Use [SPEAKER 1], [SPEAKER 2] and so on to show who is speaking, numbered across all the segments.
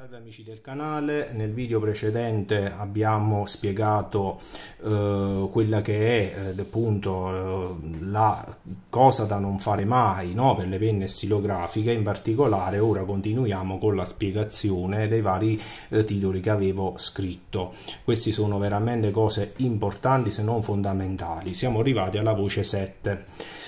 [SPEAKER 1] Salve amici del canale, nel video precedente abbiamo spiegato eh, quella che è eh, appunto eh, la cosa da non fare mai no? per le penne stilografiche, in particolare ora continuiamo con la spiegazione dei vari eh, titoli che avevo scritto. Queste sono veramente cose importanti se non fondamentali. Siamo arrivati alla voce 7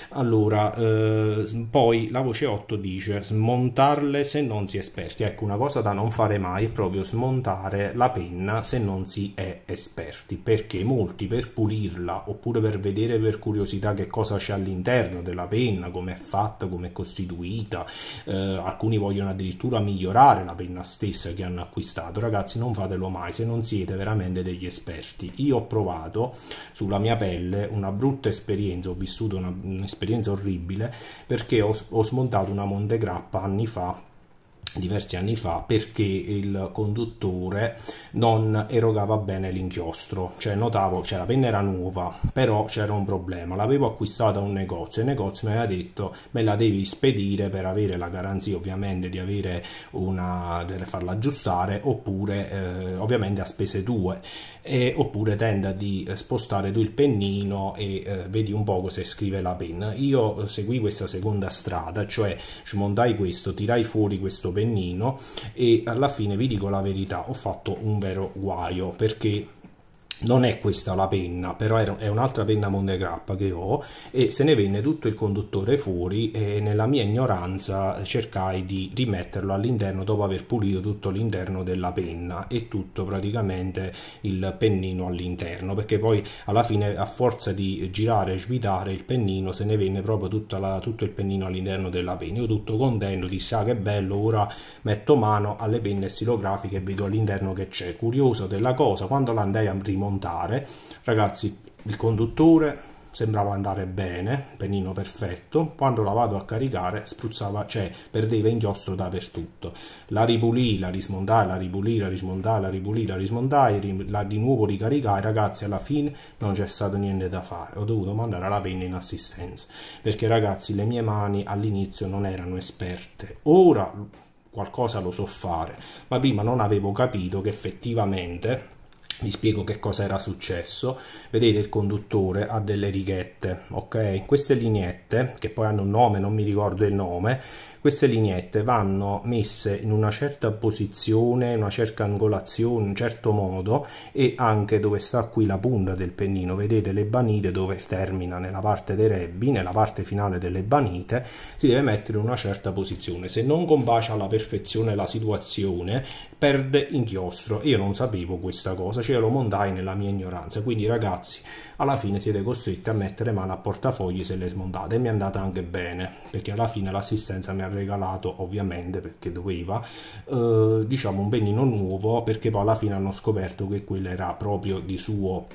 [SPEAKER 1] allora, eh, poi la voce 8 dice smontarle se non si è esperti. Ecco, una cosa da non fare mai è proprio smontare la penna se non si è esperti, perché molti per pulirla oppure per vedere per curiosità che cosa c'è all'interno della penna, come è fatta, come è costituita, eh, alcuni vogliono addirittura migliorare la penna stessa che hanno acquistato. Ragazzi, non fatelo mai se non siete veramente degli esperti. Io ho provato sulla mia pelle una brutta esperienza, ho vissuto una, un'esperienza un'esperienza orribile perché ho, ho smontato una Monte Grappa anni fa diversi anni fa perché il conduttore non erogava bene l'inchiostro cioè notavo cioè la penna era nuova però c'era un problema l'avevo acquistata a un negozio e il negozio mi aveva detto me la devi spedire per avere la garanzia ovviamente di avere una di farla aggiustare oppure eh, ovviamente a spese tue e, oppure tenda di spostare tu il pennino e eh, vedi un poco se scrive la penna io eh, seguì questa seconda strada cioè ci montai questo tirai fuori questo pennino Avennino e alla fine vi dico la verità ho fatto un vero guaio perché non è questa la penna, però è un'altra penna Mondegrappa che ho e se ne venne tutto il conduttore fuori e nella mia ignoranza cercai di rimetterlo all'interno dopo aver pulito tutto l'interno della penna e tutto praticamente il pennino all'interno perché poi alla fine a forza di girare e svitare il pennino se ne venne proprio la, tutto il pennino all'interno della penna. Io tutto contento, disse ah che bello, ora metto mano alle penne stilografiche e vedo all'interno che c'è. Curioso della cosa, quando l'andai a rimontare montare. Ragazzi, il conduttore sembrava andare bene, benino perfetto, quando la vado a caricare spruzzava, cioè perdeva inchiostro dappertutto. La ripulì, la rismondai, la ripulì, la rismondai, la ripulì, la rismondai, la di nuovo ricaricai, ragazzi alla fine non c'è stato niente da fare, ho dovuto mandare la penna in assistenza, perché ragazzi le mie mani all'inizio non erano esperte, ora qualcosa lo so fare, ma prima non avevo capito che effettivamente vi spiego che cosa era successo. Vedete il conduttore ha delle righette, ok? Queste lineette, che poi hanno un nome, non mi ricordo il nome, queste lineette vanno messe in una certa posizione, una certa angolazione, un certo modo e anche dove sta qui la punta del pennino. Vedete le banite dove termina nella parte dei rebbi, nella parte finale delle banite, si deve mettere in una certa posizione. Se non combacia alla perfezione la situazione, perde inchiostro. Io non sapevo questa cosa, ce cioè lo montai nella mia ignoranza. Quindi, ragazzi, alla fine siete costretti a mettere mano a portafogli se le smontate. E mi è andata anche bene, perché alla fine l'assistenza mi ha regalato, ovviamente, perché doveva, eh, diciamo un benino nuovo, perché poi alla fine hanno scoperto che quello era proprio di suo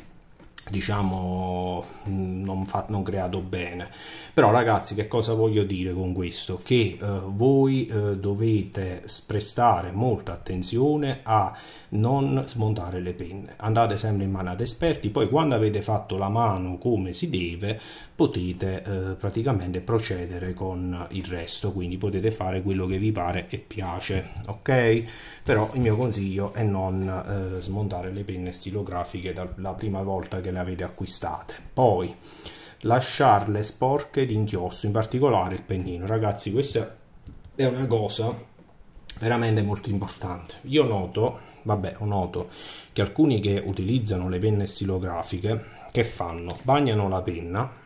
[SPEAKER 1] diciamo mm, non, fa, non, creato bene però ragazzi che cosa voglio dire con questo che eh, voi eh, dovete prestare molta attenzione a non smontare le penne andate sempre in mano ad esperti poi quando avete fatto la mano come si deve potete eh, praticamente procedere con il resto quindi potete fare quello che vi pare e piace ok però il mio consiglio è non eh, smontare le penne stilografiche dalla prima volta che le avete acquistate. Poi lasciarle sporche di inchiostro, in particolare il pennino. Ragazzi, questa è una cosa veramente molto importante. Io noto, vabbè, noto che alcuni che utilizzano le penne stilografiche che fanno? Bagnano la penna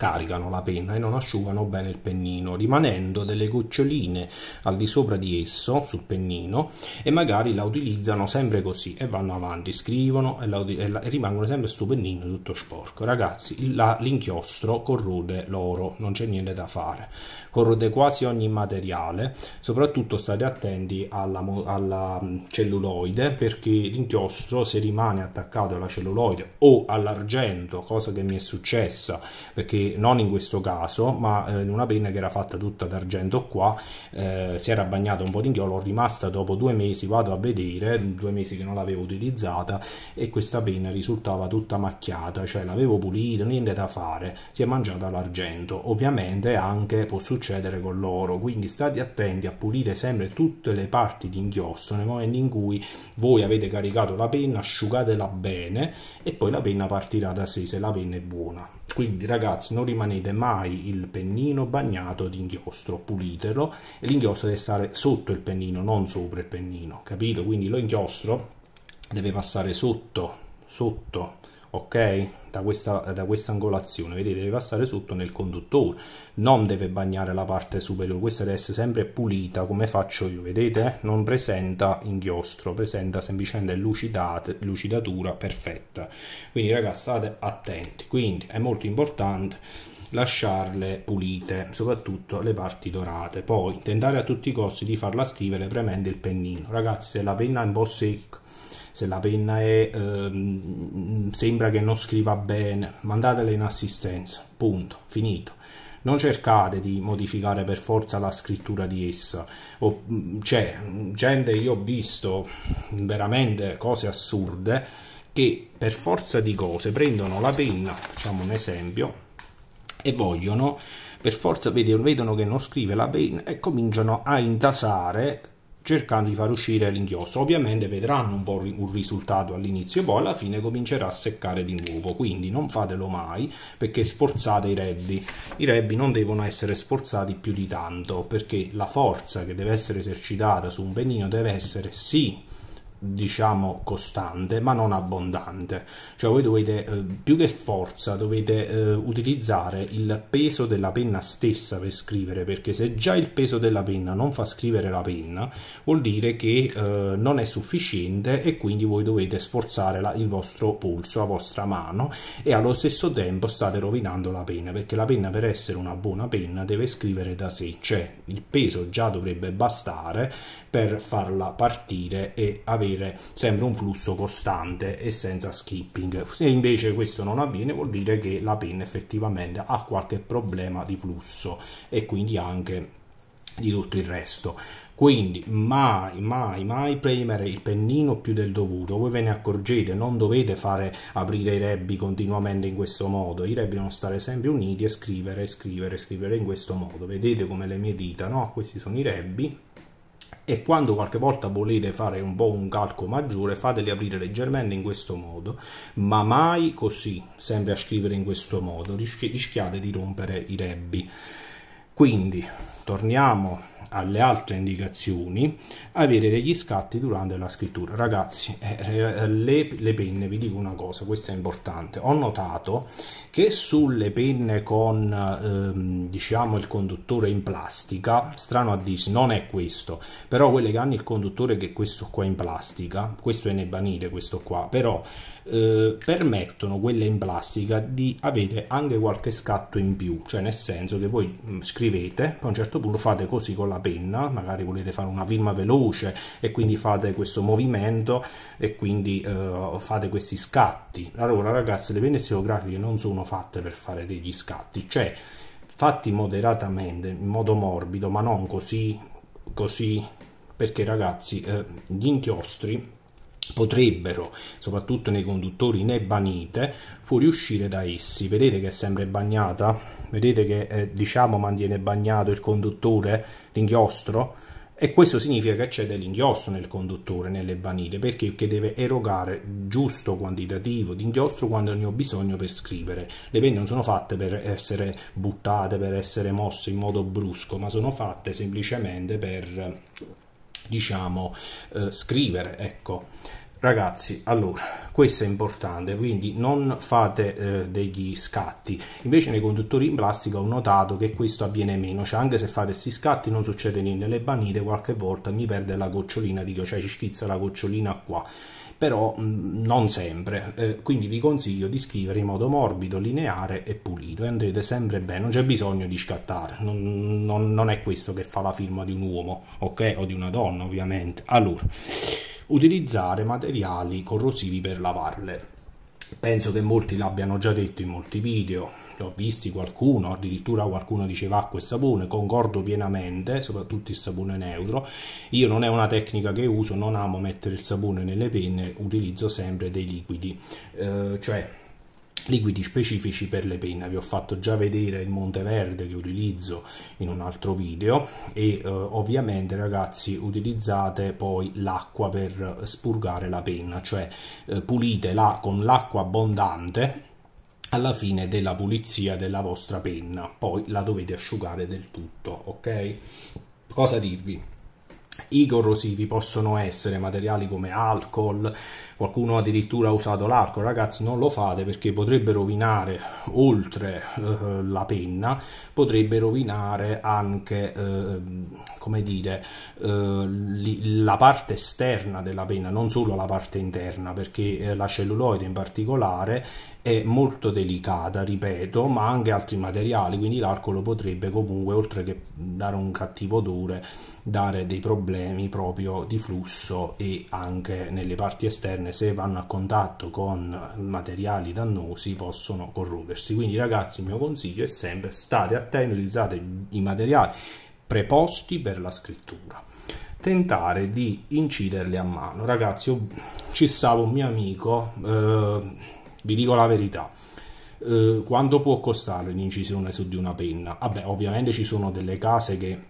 [SPEAKER 1] caricano la penna e non asciugano bene il pennino, rimanendo delle goccioline al di sopra di esso sul pennino e magari la utilizzano sempre così e vanno avanti, scrivono e, la, e, la, e rimangono sempre su pennino tutto sporco. Ragazzi, l'inchiostro corrode l'oro, non c'è niente da fare, corrode quasi ogni materiale, soprattutto state attenti alla, alla mm, celluloide perché l'inchiostro se rimane attaccato alla celluloide o all'argento, cosa che mi è successa perché non in questo caso, ma eh, in una penna che era fatta tutta d'argento qua, eh, si era bagnata un po' d'inghiolo, rimasta dopo due mesi, vado a vedere, due mesi che non l'avevo utilizzata e questa penna risultava tutta macchiata, cioè l'avevo pulita, niente da fare, si è mangiata l'argento. Ovviamente anche può succedere con l'oro, quindi state attenti a pulire sempre tutte le parti di inchiostro nel momento in cui voi avete caricato la penna, asciugatela bene e poi la penna partirà da sé se la penna è buona. Quindi ragazzi non rimanete mai il pennino bagnato di inchiostro, pulitelo e l'inchiostro deve stare sotto il pennino, non sopra il pennino, capito? Quindi lo inchiostro deve passare sotto, sotto ok? Da questa, da questa angolazione, vedete, deve passare sotto nel conduttore, non deve bagnare la parte superiore, questa deve essere sempre pulita come faccio io, vedete? Non presenta inchiostro, presenta semplicemente lucidatura perfetta. Quindi ragazzi state attenti, quindi è molto importante lasciarle pulite, soprattutto le parti dorate. Poi tentare a tutti i costi di farla scrivere premendo il pennino. Ragazzi, se la penna è un po' secca se la penna è, ehm, sembra che non scriva bene, mandatela in assistenza, punto, finito. Non cercate di modificare per forza la scrittura di essa. O, cioè, gente, io ho visto veramente cose assurde che per forza di cose prendono la penna, facciamo un esempio, e vogliono per forza vedono, vedono che non scrive la penna e cominciano a intasare cercando di far uscire l'inchiostro. Ovviamente vedranno un po' un risultato all'inizio, poi alla fine comincerà a seccare di nuovo, quindi non fatelo mai perché sforzate i rebbi. I rebbi non devono essere sforzati più di tanto perché la forza che deve essere esercitata su un pennino deve essere sì diciamo costante ma non abbondante cioè voi dovete eh, più che forza dovete eh, utilizzare il peso della penna stessa per scrivere perché se già il peso della penna non fa scrivere la penna vuol dire che eh, non è sufficiente e quindi voi dovete sforzare la, il vostro polso la vostra mano e allo stesso tempo state rovinando la penna perché la penna per essere una buona penna deve scrivere da sé cioè il peso già dovrebbe bastare per farla partire e avere sempre un flusso costante e senza skipping. Se invece questo non avviene vuol dire che la penna effettivamente ha qualche problema di flusso e quindi anche di tutto il resto quindi mai mai mai premere il pennino più del dovuto voi ve ne accorgete non dovete fare aprire i rebbi continuamente in questo modo i rebbi devono stare sempre uniti e scrivere scrivere scrivere in questo modo vedete come le mie dita no questi sono i rebbi e quando qualche volta volete fare un po' un calco maggiore fateli aprire leggermente in questo modo ma mai così sempre a scrivere in questo modo rischiate di rompere i rebbi quindi torniamo alle altre indicazioni avere degli scatti durante la scrittura ragazzi eh, eh, le, le, penne vi dico una cosa questo è importante ho notato che sulle penne con ehm, diciamo il conduttore in plastica strano a dirsi non è questo però quelle che hanno il conduttore che è questo qua in plastica questo è nebanile questo qua però eh, permettono quelle in plastica di avere anche qualche scatto in più cioè nel senso che voi mm, scrivete a un certo punto fate così con la penna, magari volete fare una firma veloce e quindi fate questo movimento e quindi eh, fate questi scatti. Allora ragazzi le penne stilografiche non sono fatte per fare degli scatti, cioè fatti moderatamente, in modo morbido, ma non così, così perché ragazzi eh, gli inchiostri potrebbero, soprattutto nei conduttori né banite, fuoriuscire da essi. Vedete che è sempre bagnata? vedete che eh, diciamo mantiene bagnato il conduttore, l'inchiostro, e questo significa che c'è dell'inghiostro nel conduttore, nelle banile, perché? perché deve erogare giusto quantitativo di inchiostro quando ne ho bisogno per scrivere. Le penne non sono fatte per essere buttate, per essere mosse in modo brusco, ma sono fatte semplicemente per, diciamo, eh, scrivere, ecco. Ragazzi, allora, questo è importante, quindi non fate eh, degli scatti. Invece nei conduttori in plastica ho notato che questo avviene meno, cioè anche se fate questi scatti non succede niente, le banite qualche volta mi perde la gocciolina, dico, cioè ci schizza la gocciolina qua però mh, mm, non sempre, eh, quindi vi consiglio di scrivere in modo morbido, lineare e pulito e andrete sempre bene, non c'è bisogno di scattare, non, non, non è questo che fa la firma di un uomo, ok? O di una donna ovviamente. Allora utilizzare materiali corrosivi per lavarle. Penso che molti l'abbiano già detto in molti video, ho visti qualcuno, addirittura qualcuno diceva acqua e sapone, concordo pienamente, soprattutto il sapone neutro. Io non è una tecnica che uso, non amo mettere il sapone nelle penne, utilizzo sempre dei liquidi, eh, cioè liquidi specifici per le penne vi ho fatto già vedere il monte verde che utilizzo in un altro video e eh, ovviamente ragazzi utilizzate poi l'acqua per spurgare la penna cioè eh, pulitela con l'acqua abbondante alla fine della pulizia della vostra penna poi la dovete asciugare del tutto ok cosa dirvi i corrosivi possono essere materiali come alcol, qualcuno addirittura ha usato l'alcol, ragazzi non lo fate perché potrebbe rovinare oltre eh, la penna, potrebbe rovinare anche, eh, come dire, eh, li, la parte esterna della penna, non solo la parte interna, perché eh, la celluloide in particolare è molto delicata, ripeto, ma anche altri materiali, quindi l'alcol potrebbe comunque, oltre che dare un cattivo odore, dare dei problemi proprio di flusso e anche nelle parti esterne, se vanno a contatto con materiali dannosi, possono corrodersi. Quindi ragazzi, il mio consiglio è sempre state attenti, utilizzate i materiali preposti per la scrittura tentare di inciderli a mano. Ragazzi, io, ci stava un mio amico, eh, vi dico la verità. Eh, quanto può costare l'incisione su di una penna? Vabbè, ovviamente ci sono delle case che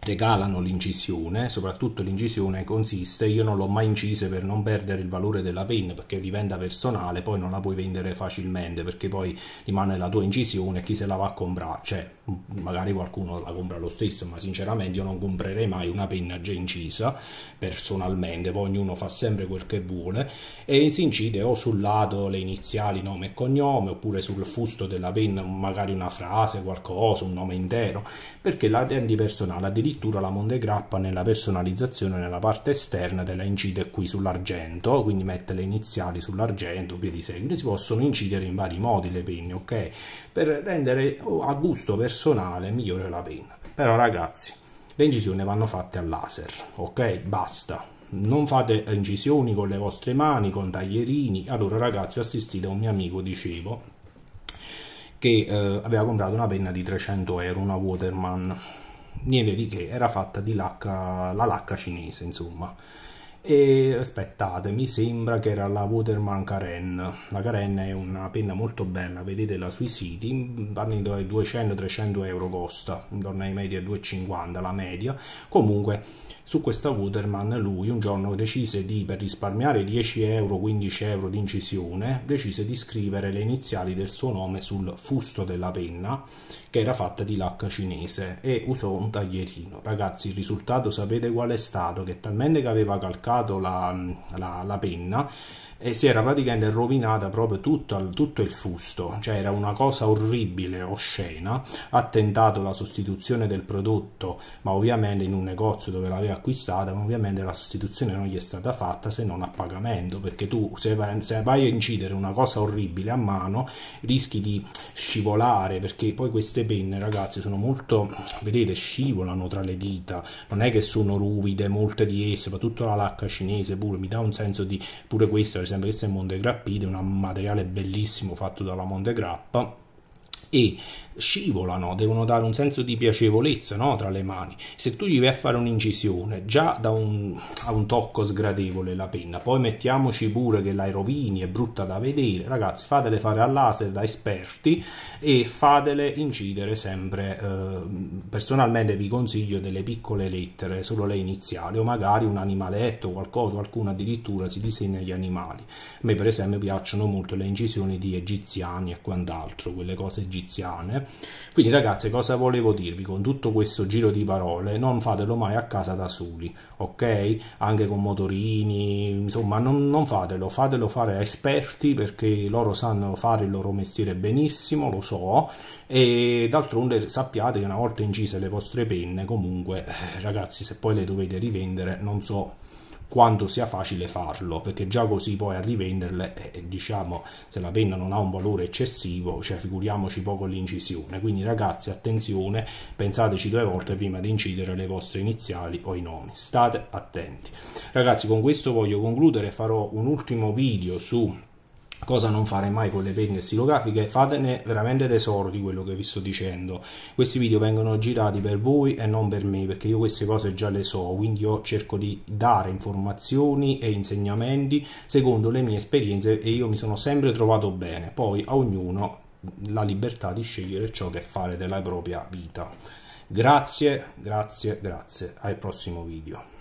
[SPEAKER 1] regalano l'incisione, soprattutto l'incisione consiste, io non l'ho mai incise per non perdere il valore della penna perché diventa personale poi non la puoi vendere facilmente perché poi rimane la tua incisione e chi se la va a comprare, cioè magari qualcuno la compra lo stesso ma sinceramente io non comprerei mai una penna già incisa personalmente, poi ognuno fa sempre quel che vuole e si incide o sul lato le iniziali nome e cognome oppure sul fusto della penna magari una frase, qualcosa, un nome intero perché la rendi personale addirittura addirittura la Grappa nella personalizzazione nella parte esterna della la incide qui sull'argento, quindi mette le iniziali sull'argento, via di seguito. Si possono incidere in vari modi le penne, ok? Per rendere oh, a gusto personale migliore la penna. Però ragazzi, le incisioni vanno fatte al laser, ok? Basta non fate incisioni con le vostre mani, con taglierini. Allora, ragazzi, ho assistito a un mio amico, dicevo, che eh, aveva comprato una penna di 300 euro, una Waterman niente di che, era fatta di lacca, la lacca cinese, insomma e aspettate mi sembra che era la Waterman Karen la Karen è una penna molto bella vedetela sui siti parli di 200-300 euro costa intorno ai media 2,50 la media comunque su questa Waterman lui un giorno decise di per risparmiare 10 euro 15 euro di incisione decise di scrivere le iniziali del suo nome sul fusto della penna che era fatta di lacca cinese e usò un taglierino ragazzi il risultato sapete qual è stato che talmente che aveva calcato cercato la, la, la penna e si era praticamente rovinata proprio tutto, tutto il fusto, cioè era una cosa orribile, oscena, ha tentato la sostituzione del prodotto, ma ovviamente in un negozio dove l'aveva acquistata, ma ovviamente la sostituzione non gli è stata fatta se non a pagamento, perché tu se vai, se vai a incidere una cosa orribile a mano rischi di scivolare, perché poi queste penne ragazzi sono molto, vedete, scivolano tra le dita, non è che sono ruvide, molte di esse, soprattutto la lacca cinese pure, mi dà un senso di pure questa esempio questo è Grappide, un materiale bellissimo fatto dalla Monte Montegrappa e scivolano, devono dare un senso di piacevolezza no? tra le mani. Se tu gli vai a fare un'incisione, già da un, ha un tocco sgradevole la penna, poi mettiamoci pure che la rovini, è brutta da vedere. Ragazzi, fatele fare a laser da esperti e fatele incidere sempre. Eh, personalmente vi consiglio delle piccole lettere, solo le iniziali, o magari un animaletto, qualcosa, qualcuno addirittura si disegna gli animali. A me per esempio piacciono molto le incisioni di egiziani e quant'altro, quelle cose egiziane egiziane. Quindi ragazzi, cosa volevo dirvi con tutto questo giro di parole? Non fatelo mai a casa da soli, ok? Anche con motorini, insomma, non, non fatelo, fatelo fare a esperti perché loro sanno fare il loro mestiere benissimo, lo so, e d'altronde sappiate che una volta incise le vostre penne, comunque, eh, ragazzi, se poi le dovete rivendere, non so quanto sia facile farlo, perché già così poi a rivenderle, eh, eh, diciamo, se la penna non ha un valore eccessivo, cioè figuriamoci poco l'incisione. Quindi ragazzi, attenzione, pensateci due volte prima di incidere le vostre iniziali o i nomi. State attenti. Ragazzi, con questo voglio concludere, farò un ultimo video su cosa non fare mai con le penne stilografiche, fatene veramente tesoro di quello che vi sto dicendo. Questi video vengono girati per voi e non per me, perché io queste cose già le so, quindi io cerco di dare informazioni e insegnamenti secondo le mie esperienze e io mi sono sempre trovato bene. Poi a ognuno la libertà di scegliere ciò che fare della propria vita. Grazie, grazie, grazie. Al prossimo video.